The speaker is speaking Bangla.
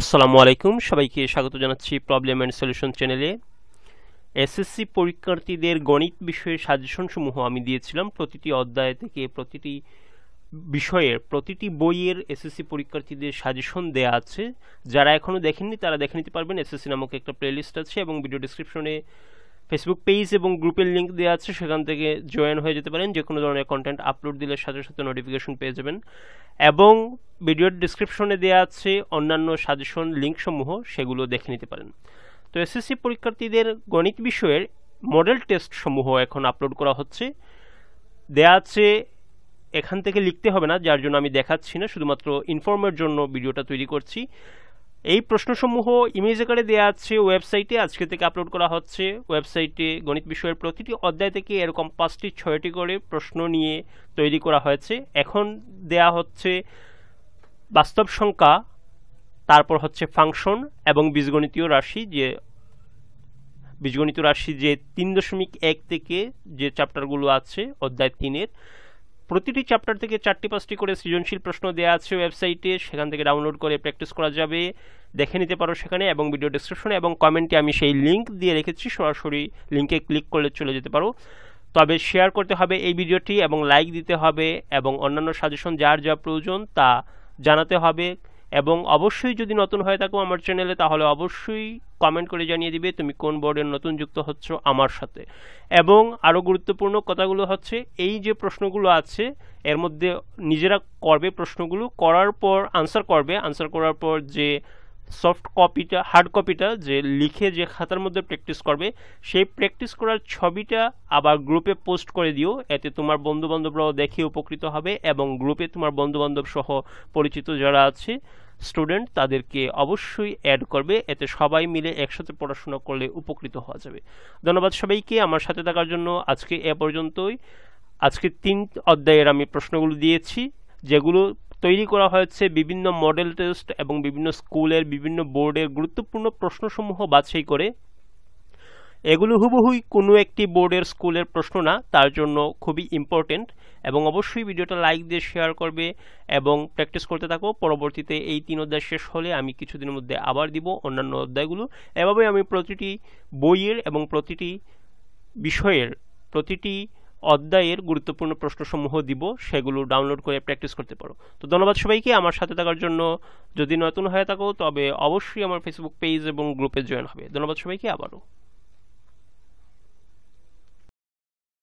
আসসালামু আলাইকুম সবাইকে স্বাগত জানাচ্ছি প্রবলেম অ্যান্ড সলিউশন চ্যানেলে এসএসসি পরীক্ষার্থীদের গণিত বিষয়ের সাজেশনসমূহ আমি দিয়েছিলাম প্রতিটি অধ্যায় থেকে প্রতিটি বিষয়ের প্রতিটি বইয়ের এসএসসি পরীক্ষার্থীদের সাজেশন দেয়া আছে যারা এখনও দেখেননি তারা দেখে নিতে পারবেন এসএসসি নামক একটা প্লেলিস্ট আছে এবং ভিডিও ডিসক্রিপশনে ফেসবুক পেজ এবং গ্রুপের লিঙ্ক দেওয়া আছে সেখান থেকে জয়েন হয়ে যেতে পারেন যে কোনো ধরনের কন্টেন্ট আপলোড দিলে সাথে সাথে নোটিফিকেশন পেয়ে যাবেন এবং ভিডিওর ডিসক্রিপশনে দেওয়া আছে অন্যান্য সাজেশন লিঙ্কসমূহ সেগুলো দেখে নিতে পারেন তো এসএসসি পরীক্ষার্থীদের গণিত বিষয়ের মডেল টেস্টসমূহ এখন আপলোড করা হচ্ছে দেয়া আছে এখান থেকে লিখতে হবে না যার জন্য আমি দেখাচ্ছি না শুধুমাত্র ইনফর্মের জন্য ভিডিওটা তৈরি করছি এই প্রশ্নসমূহ ইমেজ আকারে দেওয়া আছে ওয়েবসাইটে আজকে থেকে আপলোড করা হচ্ছে ওয়েবসাইটে গণিত বিষয়ের প্রতিটি অধ্যায় থেকে এরকম পাঁচটি ছয়টি করে প্রশ্ন নিয়ে তৈরি করা হয়েছে এখন দেয়া হচ্ছে বাস্তব সংখ্যা তারপর হচ্ছে ফাংশন এবং বীজগণিতীয় রাশি যে বীজগণিত রাশি যে তিন দশমিক এক থেকে যে চ্যাপ্টারগুলো আছে অধ্যায় তিনের প্রতিটি চ্যাপ্টার থেকে চারটি পাঁচটি করে সৃজনশীল প্রশ্ন দেওয়া আছে ওয়েবসাইটে সেখান থেকে ডাউনলোড করে প্র্যাকটিস করা যাবে দেখে নিতে পারো সেখানে এবং ভিডিও ডিসক্রিপশনে এবং কমেন্টে আমি সেই লিঙ্ক দিয়ে রেখেছি সরাসরি লিঙ্কে ক্লিক করলে চলে যেতে পারো তবে শেয়ার করতে হবে এই ভিডিওটি এবং লাইক দিতে হবে এবং অন্যান্য সাজেশন যার যা প্রয়োজন তা জানাতে হবে এবং অবশ্যই যদি নতুন হয়ে থাকো আমার চ্যানেলে তাহলে অবশ্যই কমেন্ট করে জানিয়ে দিবে তুমি কোন বোর্ডের নতুন যুক্ত হচ্ছ আমার সাথে এবং আরও গুরুত্বপূর্ণ কথাগুলো হচ্ছে এই যে প্রশ্নগুলো আছে এর মধ্যে নিজেরা করবে প্রশ্নগুলো করার পর আনসার করবে আনসার করার পর যে সফট কপিটা হার্ড কপিটা যে লিখে যে খাতার মধ্যে প্র্যাকটিস করবে সেই প্র্যাকটিস করার ছবিটা আবার গ্রুপে পোস্ট করে দিও এতে তোমার বন্ধুবান্ধবরাও দেখে উপকৃত হবে এবং গ্রুপে তোমার বন্ধুবান্ধব সহ পরিচিত যারা আছে স্টুডেন্ট তাদেরকে অবশ্যই অ্যাড করবে এতে সবাই মিলে একসাথে পড়াশোনা করলে উপকৃত হওয়া যাবে ধন্যবাদ সবাইকে আমার সাথে থাকার জন্য আজকে এ পর্যন্তই আজকে তিন অধ্যায়ের আমি প্রশ্নগুলো দিয়েছি যেগুলো তৈরি করা হয়েছে বিভিন্ন মডেল টেস্ট এবং বিভিন্ন স্কুলের বিভিন্ন বোর্ডের গুরুত্বপূর্ণ প্রশ্নসমূহ বাছাই করে এগুলো হুবহুই কোনো একটি বোর্ডের স্কুলের প্রশ্ন না তার জন্য খুবই ইম্পর্টেন্ট এবং অবশ্যই ভিডিওটা লাইক দিয়ে শেয়ার করবে এবং প্র্যাকটিস করতে থাকো পরবর্তীতে এই তিন অধ্যায় শেষ হলে আমি কিছুদিনের মধ্যে আবার দিব অন্যান্য অধ্যায়গুলো এভাবে আমি প্রতিটি বইয়ের এবং প্রতিটি বিষয়ের প্রতিটি অধ্যায়ের গুরুত্বপূর্ণ প্রশ্নসমূহ দিব সেগুলো ডাউনলোড করে প্র্যাকটিস করতে পারো তো ধন্যবাদ সবাইকে আমার সাথে থাকার জন্য যদি নতুন হয়ে থাকো তবে অবশ্যই আমার ফেসবুক পেজ এবং গ্রুপে জয়েন হবে ধন্যবাদ সবাইকে আবারও